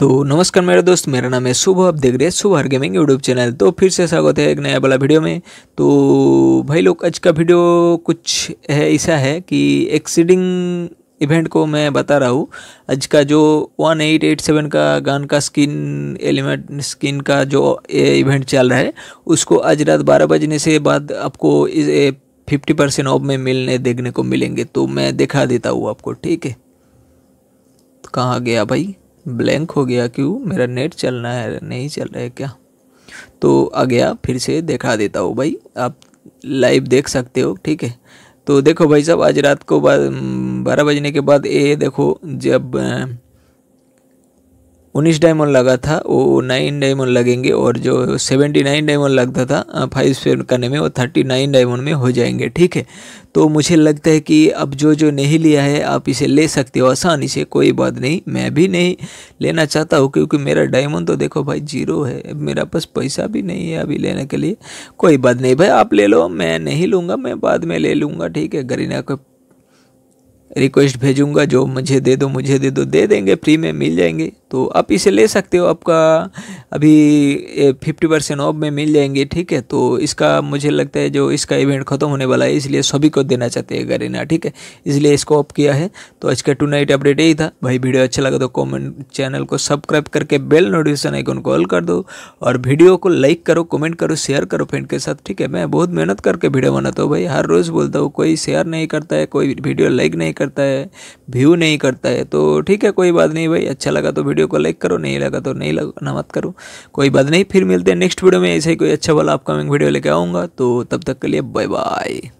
तो नमस्कार मेरे दोस्त मेरा नाम है शुभ आप देख रहे हैं शुभ हर गेमिंग यूट्यूब चैनल तो फिर से स्वागत है एक नया वाला वीडियो में तो भाई लोग आज का वीडियो कुछ है ऐसा है कि एक्सीडिंग इवेंट को मैं बता रहा हूँ आज का जो 1887 का गान का स्किन एलिमेंट स्किन का जो इवेंट चल रहा है उसको आज रात बारह बजने से बाद आपको फिफ्टी परसेंट ऑफ में मिलने देखने को मिलेंगे तो मैं दिखा देता हूँ आपको ठीक है तो कहाँ गया भाई ब्लैंक हो गया क्यों मेरा नेट चलना है नहीं चल रहा है क्या तो आ गया फिर से दिखा देता हूँ भाई आप लाइव देख सकते हो ठीक है तो देखो भाई साहब आज रात को बारह बजने के बाद ये देखो जब उन्नीस डायमंड लगा था वो नाइन डायमंड लगेंगे और जो सेवेंटी नाइन डायमंड लगता था फाइव स्पेयर करने में वो थर्टी नाइन डायमंड में हो जाएंगे ठीक है तो मुझे लगता है कि अब जो जो नहीं लिया है आप इसे ले सकते हो आसानी से कोई बात नहीं मैं भी नहीं लेना चाहता हूँ क्योंकि मेरा डायमंड तो देखो भाई जीरो है मेरा पास पैसा भी नहीं है अभी लेने के लिए कोई बात नहीं भाई आप ले लो मैं नहीं लूँगा मैं बाद में ले लूँगा ठीक है गरीना को रिक्वेस्ट भेजूंगा जो मुझे दे दो मुझे दे दो दे देंगे फ्री में मिल जाएंगे तो आप इसे ले सकते हो आपका अभी फिफ्टी परसेंट ऑफ में मिल जाएंगे ठीक है तो इसका मुझे लगता है जो इसका इवेंट ख़त्म होने वाला है इसलिए सभी को देना चाहते हैं गरीना ठीक है इसलिए इसको ऑफ किया है तो आज का टू नाइट अपडेट यही था भाई वीडियो अच्छा लगा तो कॉमेंट चैनल को सब्सक्राइब करके बेल नोटिफिकेशन आइकन को ऑल कर दो और वीडियो को लाइक करो कॉमेंट करो शेयर करो फ्रेंड के साथ ठीक है मैं बहुत मेहनत करके वीडियो बनाता हूँ भाई हर रोज़ बोलता हूँ कोई शेयर नहीं करता है कोई वीडियो लाइक नहीं करता है व्यू नहीं करता है तो ठीक है कोई बात नहीं भाई अच्छा लगा तो वीडियो वीडियो को लाइक करो नहीं लगा तो नहीं लगा ना मत करो कोई बात नहीं फिर मिलते हैं नेक्स्ट वीडियो में ऐसे ही कोई अच्छा वाला अपकमिंग वीडियो लेके आऊँगा तो तब तक के लिए बाय बाय